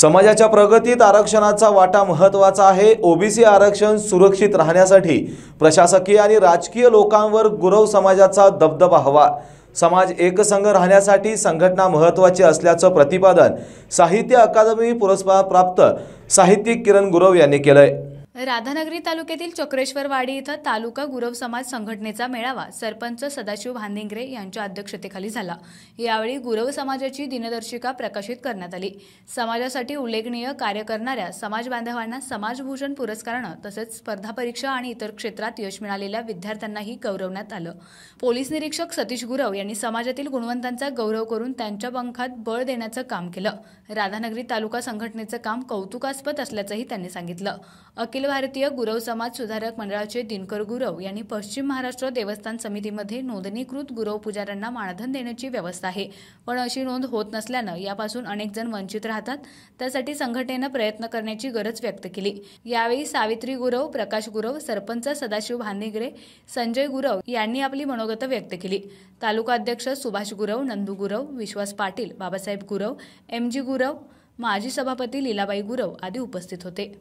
समाजाच्या प्रगतीत आरक्षणाचा वाटा महत्त्वाचा आहे ओबीसी आरक्षण सुरक्षित राहण्यासाठी प्रशासकीय आणि राजकीय लोकांवर गुरव समाजाचा दबदबा हवा समाज एकसंघ राहण्यासाठी संघटना महत्त्वाची असल्याचं प्रतिपादन साहित्य अकादमी पुरस्कार प्राप्त साहित्यिक किरण गुरव यांनी केलं आहे राधानगरी तालुक्यातील चक्रेश्वरवाडी इथं तालुका गुरव समाज संघटनेचा मेळावा सरपंच सदाशिव भांदिंगरे यांच्या अध्यक्षतेखाली झाला यावेळी गुरव समाजाची दिनदर्शिका प्रकाशित करण्यात आली समाजासाठी उल्लेखनीय कार्य करणाऱ्या समाज बांधवांना समाजभूषण पुरस्कारानं तसंच स्पर्धा परीक्षा आणि इतर क्षेत्रात यश मिळालेल्या विद्यार्थ्यांनाही गौरवण्यात आलं पोलीस निरीक्षक सतीश गुरव यांनी समाजातील गुणवंतांचा गौरव करून त्यांच्या पंखात बळ देण्याचं काम केलं राधानगरी तालुका संघटनेचं काम कौतुकास्पद असल्याचंही त्यांनी सांगितलं भारतीय गुरव समाज सुधारक मंडळाचे दिनकर गुरव यांनी पश्चिम महाराष्ट्र देवस्थान समितीमध्ये नोंदणीकृत गुरव पुजाऱ्यांना मानधन देण्याची व्यवस्था आहे पण अशी नोंद होत नसल्यानं यापासून अनेक जण वंचित राहतात त्यासाठी संघटनेनं प्रयत्न करण्याची गरज व्यक्त केली यावेळी सावित्री गुरव प्रकाश गुरव सरपंच सदाशिव भानिगरे संजय गुरव यांनी आपली मनोगत व्यक्त केली तालुका अध्यक्ष सुभाष गुरव नंदू गुरव विश्वास पाटील बाबासाहेब गुरव एम जी गुरव माजी सभापती लीलाबाई गुरव आदी उपस्थित होते